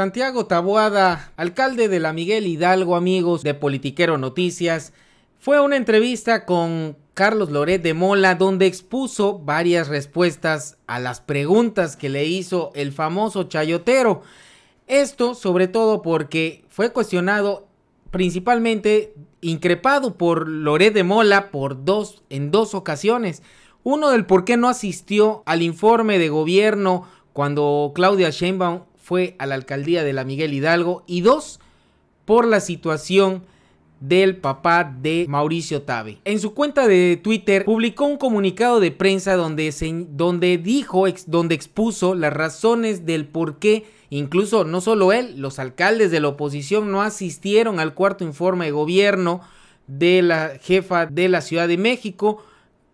Santiago Taboada, alcalde de la Miguel Hidalgo, amigos de Politiquero Noticias, fue una entrevista con Carlos Loret de Mola donde expuso varias respuestas a las preguntas que le hizo el famoso chayotero. Esto sobre todo porque fue cuestionado principalmente increpado por Loret de Mola por dos en dos ocasiones. Uno del por qué no asistió al informe de gobierno cuando Claudia Sheinbaum fue a la alcaldía de la Miguel Hidalgo y dos, por la situación del papá de Mauricio Tabe. En su cuenta de Twitter publicó un comunicado de prensa donde, donde dijo, donde expuso las razones del por qué incluso no solo él, los alcaldes de la oposición no asistieron al cuarto informe de gobierno de la jefa de la Ciudad de México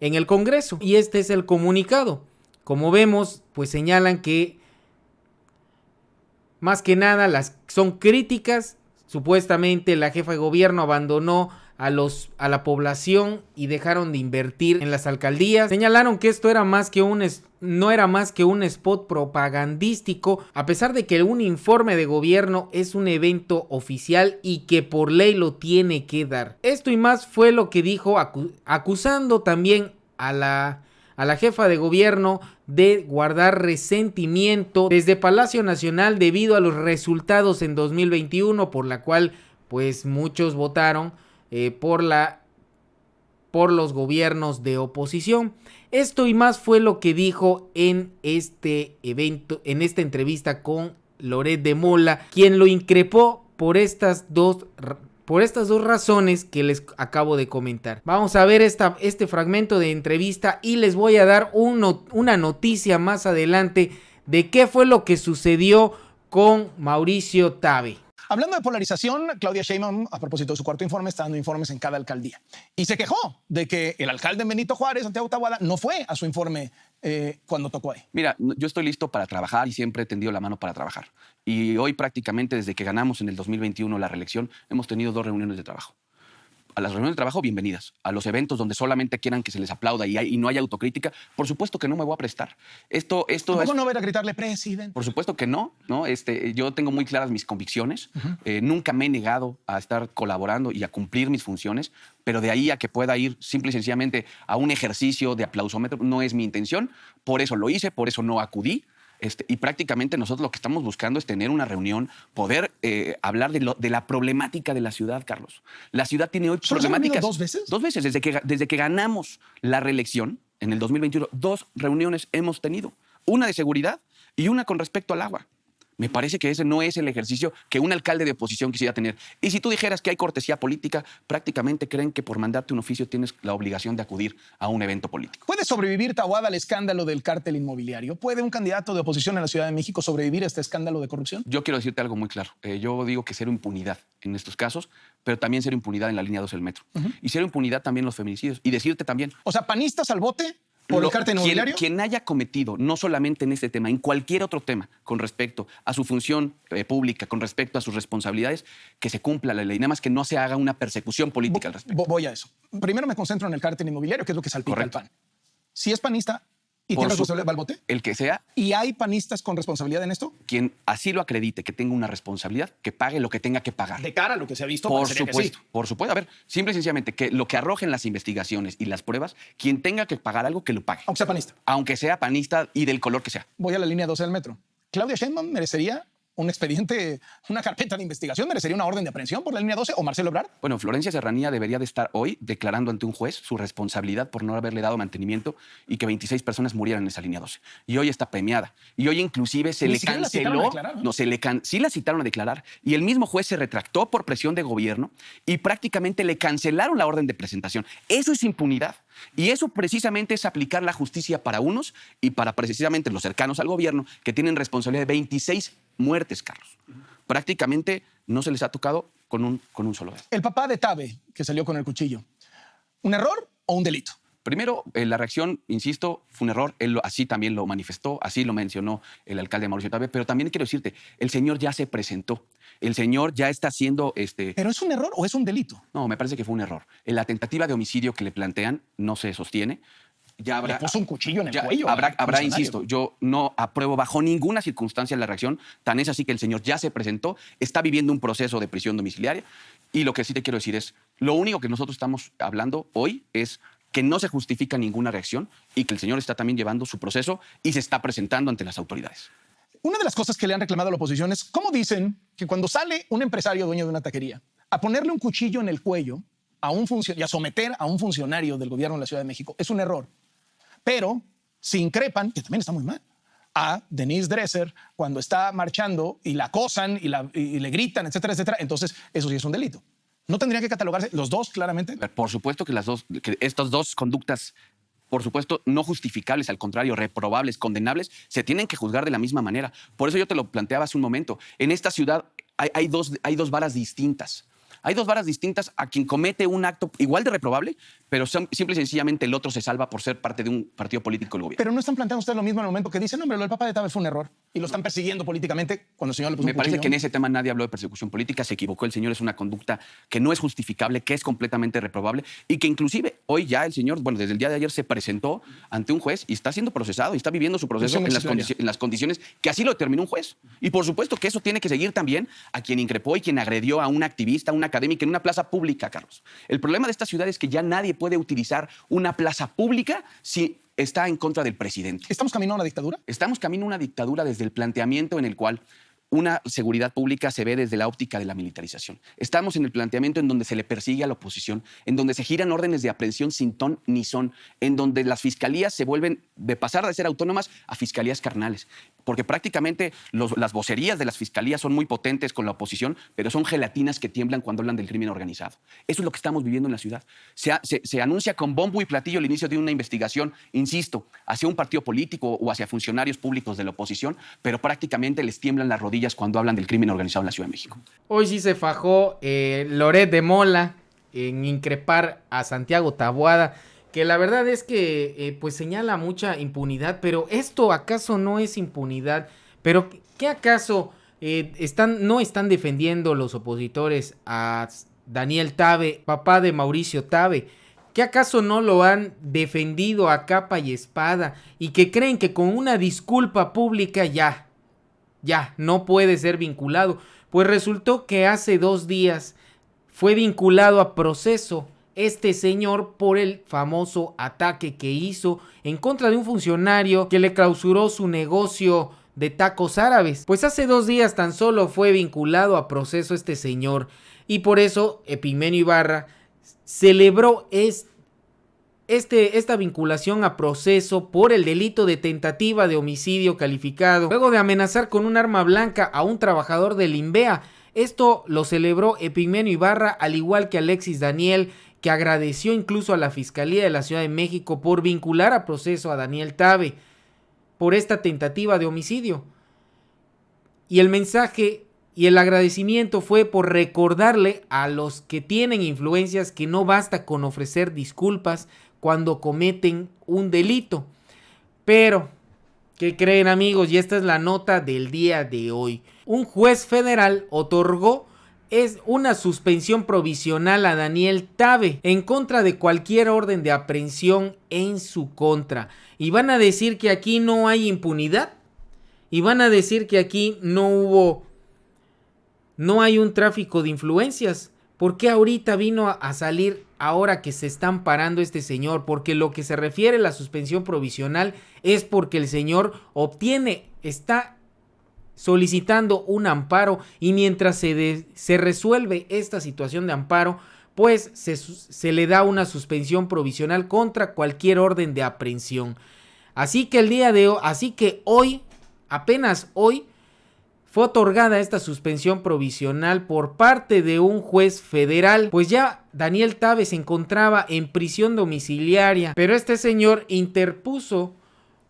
en el Congreso. Y este es el comunicado. Como vemos, pues señalan que más que nada las son críticas. Supuestamente la jefa de gobierno abandonó a, los, a la población y dejaron de invertir en las alcaldías. Señalaron que esto era más que un no era más que un spot propagandístico, a pesar de que un informe de gobierno es un evento oficial y que por ley lo tiene que dar. Esto y más fue lo que dijo acusando también a la a la jefa de gobierno de guardar resentimiento desde Palacio Nacional debido a los resultados en 2021 por la cual pues muchos votaron eh, por la por los gobiernos de oposición. Esto y más fue lo que dijo en este evento, en esta entrevista con Loret de Mola, quien lo increpó por estas dos por estas dos razones que les acabo de comentar. Vamos a ver esta, este fragmento de entrevista y les voy a dar una noticia más adelante de qué fue lo que sucedió con Mauricio Tabe. Hablando de polarización, Claudia Sheinbaum, a propósito de su cuarto informe, está dando informes en cada alcaldía. Y se quejó de que el alcalde Benito Juárez, Santiago Tahuada, no fue a su informe eh, cuando tocó ahí. Mira, yo estoy listo para trabajar y siempre he tendido la mano para trabajar. Y hoy prácticamente desde que ganamos en el 2021 la reelección, hemos tenido dos reuniones de trabajo a las reuniones de trabajo, bienvenidas. A los eventos donde solamente quieran que se les aplauda y, no haya autocrítica, por supuesto que no me voy a prestar. Esto, esto no voy a gritarle presidente? Por supuesto que no. no este, yo tengo muy claras mis convicciones. Eh, nunca me he negado a estar colaborando y a cumplir mis funciones, pero de ahí a que pueda ir simple y sencillamente a un ejercicio de aplausómetro, no es mi intención. Por eso lo hice, por eso no acudí. Este, y prácticamente nosotros lo que estamos buscando es tener una reunión, poder eh, hablar de, la problemática de la ciudad, Carlos. La ciudad tiene ocho problemáticas. ¿Dos veces? Dos veces, desde que, desde que ganamos la reelección en el 2021, dos reuniones hemos tenido, una de seguridad y una con respecto al agua. Me parece que ese no es el ejercicio que un alcalde de oposición quisiera tener. Y si tú dijeras que hay cortesía política, prácticamente creen que por mandarte un oficio tienes la obligación de acudir a un evento político. ¿Puede sobrevivir Tawada al escándalo del cártel inmobiliario? ¿Puede un candidato de oposición en la Ciudad de México sobrevivir a este escándalo de corrupción? Yo quiero decirte algo muy claro. Eh, yo digo que cero impunidad en estos casos, pero también cero impunidad en la línea 2 del metro. Y cero impunidad también en los feminicidios. Y decirte también... O sea, panistas al bote por el cártel Quien, haya cometido, no solamente en este tema, en cualquier otro tema, con respecto a su función eh, pública, con respecto a sus responsabilidades, que se cumpla la ley. Nada más que no se haga una persecución política al respecto. Voy a eso. Primero me concentro en el cártel inmobiliario, que es lo que salpica el PAN. Si es panista, ¿Y tiene responsabilidad Balbote? El que sea. ¿Y hay panistas con responsabilidad en esto? Quien así lo acredite, que tenga una responsabilidad, que pague lo que tenga que pagar. De cara a lo que se ha visto. Por supuesto, por supuesto. A ver, simple y sencillamente, que lo que arrojen las investigaciones y las pruebas, quien tenga que pagar algo, que lo pague. Aunque sea panista. Aunque sea panista y del color que sea. Voy a la línea 12 del metro. ¿Claudia Sheinbaum merecería un expediente, una carpeta de investigación, merecería una orden de aprehensión por la línea 12 o Marcelo Obrar? Bueno, Florencia Serranía debería de estar hoy declarando ante un juez su responsabilidad por no haberle dado mantenimiento y que 26 personas murieran en esa línea 12. Y hoy está premiada. Y hoy inclusive se le canceló. ¿no? se le can... sí la citaron a declarar y el mismo juez se retractó por presión de gobierno y prácticamente le cancelaron la orden de presentación. Eso es impunidad. Y eso precisamente es aplicar la justicia para unos y para precisamente los cercanos al gobierno que tienen responsabilidad de 26 muertes, Carlos. Prácticamente no se les ha tocado con un, con un solo dedo. El papá de Tabe, que salió con el cuchillo, ¿un error o un delito? Primero, eh, la reacción, insisto, fue un error. Él así también lo manifestó, así lo mencionó el alcalde Mauricio Tabe. Pero también quiero decirte, el señor ya se presentó. El señor ya está haciendo este. ¿Pero es un error o es un delito? No, me parece que fue un error. Eh, la tentativa de homicidio que le plantean no se sostiene le puso un cuchillo en el cuello. Habrá, insisto, yo no apruebo bajo ninguna circunstancia la reacción. Tan es así que el señor ya se presentó, está viviendo un proceso de prisión domiciliaria. Y lo que sí te quiero decir es, lo único que nosotros estamos hablando hoy es que no se justifica ninguna reacción y que el señor está también llevando su proceso y se está presentando ante las autoridades. Una de las cosas que le han reclamado a la oposición es cómo dicen que cuando sale un empresario dueño de una taquería a ponerle un cuchillo en el cuello a un y a someter a un funcionario del gobierno de la Ciudad de México es un error. Pero si increpan, que también está muy mal, a Denise Dresser cuando está marchando y la acosan y, le gritan, etcétera, etcétera. Entonces, eso sí es un delito. ¿No tendrían que catalogarse los dos claramente? Por supuesto que, las dos, estas dos conductas, por supuesto, no justificables, al contrario, reprobables, condenables, se tienen que juzgar de la misma manera. Por eso yo te lo planteaba hace un momento. En esta ciudad hay, dos, hay dos varas distintas. Hay dos varas distintas a quien comete un acto igual de reprobable, pero simple y sencillamente el otro se salva por ser parte de un partido político del gobierno. Pero no están planteando ustedes lo mismo en el momento que dicen, hombre, lo del Papa de Tabe fue un error y lo están persiguiendo políticamente cuando el señor le puso Me parece que en ese tema nadie habló de persecución política, se equivocó el señor, es una conducta que no es justificable, que es completamente reprobable y que inclusive hoy ya el señor, bueno, desde el día de ayer se presentó ante un juez y está siendo procesado y está viviendo su proceso en las, en las, condiciones que así lo determinó un juez. Y por supuesto que eso tiene que seguir también a quien increpó y quien agredió a un activista, a una académica en una plaza pública, Carlos. El problema de esta ciudad es que ya nadie puede utilizar una plaza pública si está en contra del presidente. ¿Estamos camino a una dictadura? Estamos camino a una dictadura desde el planteamiento en el cual una seguridad pública se ve desde la óptica de la militarización. Estamos en el planteamiento en donde se le persigue a la oposición, en donde se giran órdenes de aprehensión sin ton ni son, en donde las fiscalías se vuelven de pasar de ser autónomas a fiscalías carnales porque prácticamente las vocerías de las fiscalías son muy potentes con la oposición, pero son gelatinas que tiemblan cuando hablan del crimen organizado. Eso es lo que estamos viviendo en la ciudad. Se, anuncia con bombo y platillo el inicio de una investigación, insisto, hacia un partido político o hacia funcionarios públicos de la oposición, pero prácticamente les tiemblan las rodillas cuando hablan del crimen organizado en la Ciudad de México. Hoy sí se fajó eh, Loret de Mola en increpar a Santiago Taboada que la verdad es que eh, pues señala mucha impunidad, pero esto acaso no es impunidad, pero ¿qué acaso eh, están, no están defendiendo los opositores a Daniel Tabe, papá de Mauricio Tabe? ¿Qué acaso no lo han defendido a capa y espada y que creen que con una disculpa pública ya, ya, no puede ser vinculado? Pues resultó que hace dos días fue vinculado a proceso este señor por el famoso ataque que hizo en contra de un funcionario que le clausuró su negocio de tacos árabes. Pues hace dos días tan solo fue vinculado a proceso este señor y por eso Epimeno Ibarra celebró es este, esta vinculación a proceso por el delito de tentativa de homicidio calificado, luego de amenazar con un arma blanca a un trabajador del Limbea. Esto lo celebró Epimeno Ibarra, al igual que Alexis Daniel, que agradeció incluso a la Fiscalía de la Ciudad de México por vincular a proceso a Daniel Tabe por esta tentativa de homicidio. Y el mensaje y el agradecimiento fue por recordarle a los que tienen influencias que no basta con ofrecer disculpas cuando cometen un delito. Pero, ¿qué creen amigos? Y esta es la nota del día de hoy. Un juez federal otorgó es una suspensión provisional a Daniel Tabe en contra de cualquier orden de aprehensión en su contra. Y van a decir que aquí no hay impunidad. Y van a decir que aquí no hubo... No hay un tráfico de influencias. ¿Por qué ahorita vino a salir ahora que se están parando este señor? Porque lo que se refiere a la suspensión provisional es porque el señor obtiene, está solicitando un amparo y mientras se, se resuelve esta situación de amparo, pues se, se le da una suspensión provisional contra cualquier orden de aprehensión. Así que el día de hoy, así que hoy, apenas hoy, fue otorgada esta suspensión provisional por parte de un juez federal, pues ya Daniel Távez se encontraba en prisión domiciliaria, pero este señor interpuso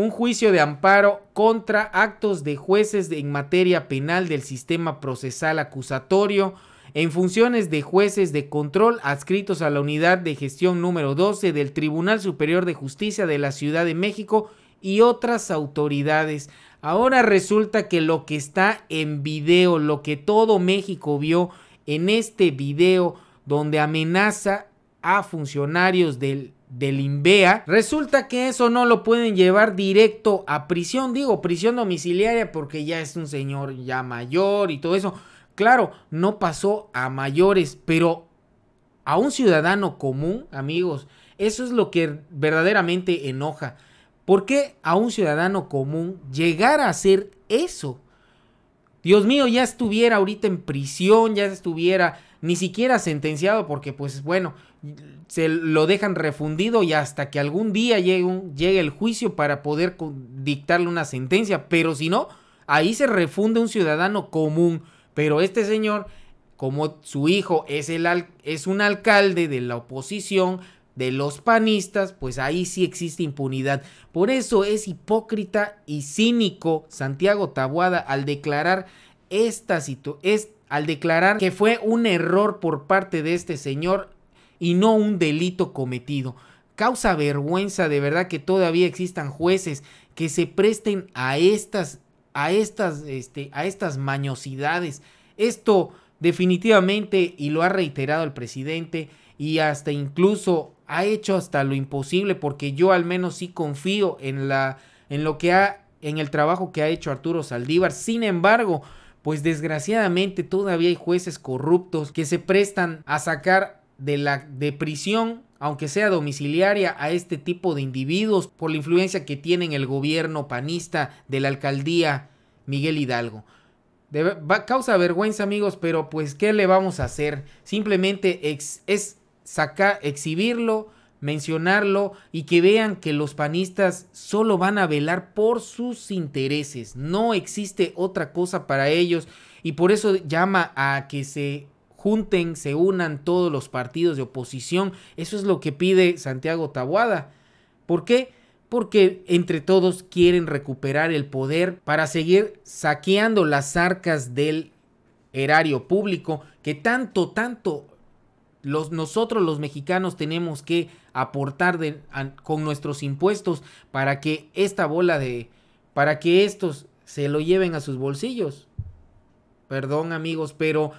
un juicio de amparo contra actos de jueces en materia penal del sistema procesal acusatorio en funciones de jueces de control adscritos a la unidad de gestión número 12 del Tribunal Superior de Justicia de la Ciudad de México y otras autoridades. Ahora resulta que lo que está en video, lo que todo México vio en este video donde amenaza a funcionarios del del INVEA, resulta que eso no lo pueden llevar directo a prisión, digo, prisión domiciliaria porque ya es un señor ya mayor y todo eso. Claro, no pasó a mayores, pero a un ciudadano común, amigos, eso es lo que verdaderamente enoja. ¿Por qué a un ciudadano común llegar a hacer eso? Dios mío, ya estuviera ahorita en prisión, ya estuviera ni siquiera sentenciado porque pues bueno, se lo dejan refundido y hasta que algún día llegue, el juicio para poder dictarle una sentencia, pero si no, ahí se refunde un ciudadano común, pero este señor, como su hijo es, el es un alcalde de la oposición, de los panistas, pues ahí sí existe impunidad. Por eso es hipócrita y cínico Santiago Tabuada al declarar esta, situación al declarar que fue un error por parte de este señor y no un delito cometido. Causa vergüenza de verdad que todavía existan jueces que se presten a estas a estas este, a estas mañosidades. Esto definitivamente y lo ha reiterado el presidente y hasta incluso ha hecho hasta lo imposible porque yo al menos sí confío en la en lo que ha en el trabajo que ha hecho Arturo Saldívar. Sin embargo, pues desgraciadamente todavía hay jueces corruptos que se prestan a sacar de la de prisión aunque sea domiciliaria, a este tipo de individuos por la influencia que tienen el gobierno panista de la alcaldía Miguel Hidalgo. causa vergüenza, amigos, pero pues, ¿qué le vamos a hacer? Simplemente es sacar, exhibirlo, mencionarlo y que vean que los panistas solo van a velar por sus intereses. No existe otra cosa para ellos y por eso llama a que se junten, se unan todos los partidos de oposición. Eso es lo que pide Santiago Tabuada. ¿Por qué? Porque entre todos quieren recuperar el poder para seguir saqueando las arcas del erario público que tanto, tanto los, nosotros los mexicanos tenemos que aportar con nuestros impuestos para que esta bola de, para que estos se lo lleven a sus bolsillos. Perdón amigos, pero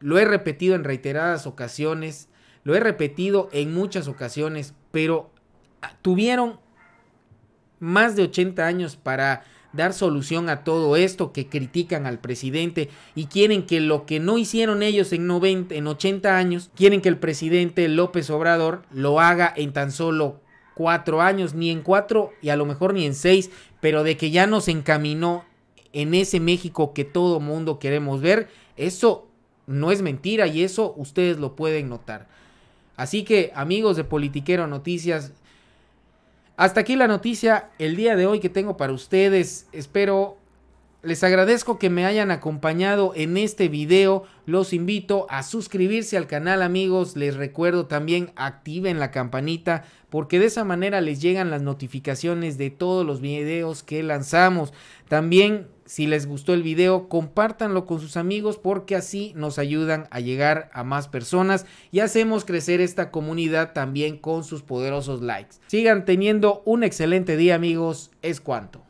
lo he repetido en reiteradas ocasiones, lo he repetido en muchas ocasiones, pero ah, tuvieron más de 80 años para dar solución a todo esto que critican al presidente y quieren que lo que no hicieron ellos en, en 80 años, quieren que el presidente López Obrador lo haga en tan solo cuatro años, ni en cuatro y a lo mejor ni en seis, pero de que ya nos encaminó en ese México que todo mundo queremos ver, eso no es mentira y eso ustedes lo pueden notar. Así que amigos de Politiquero Noticias, hasta aquí la noticia el día de hoy que tengo para ustedes. Espero les agradezco que me hayan acompañado en este video. Los invito a suscribirse al canal amigos. Les recuerdo también activen la campanita porque de esa manera les llegan las notificaciones de todos los videos que lanzamos. También si les gustó el video, compártanlo con sus amigos porque así nos ayudan a llegar a más personas y hacemos crecer esta comunidad también con sus poderosos likes. Sigan teniendo un excelente día amigos. Es cuanto.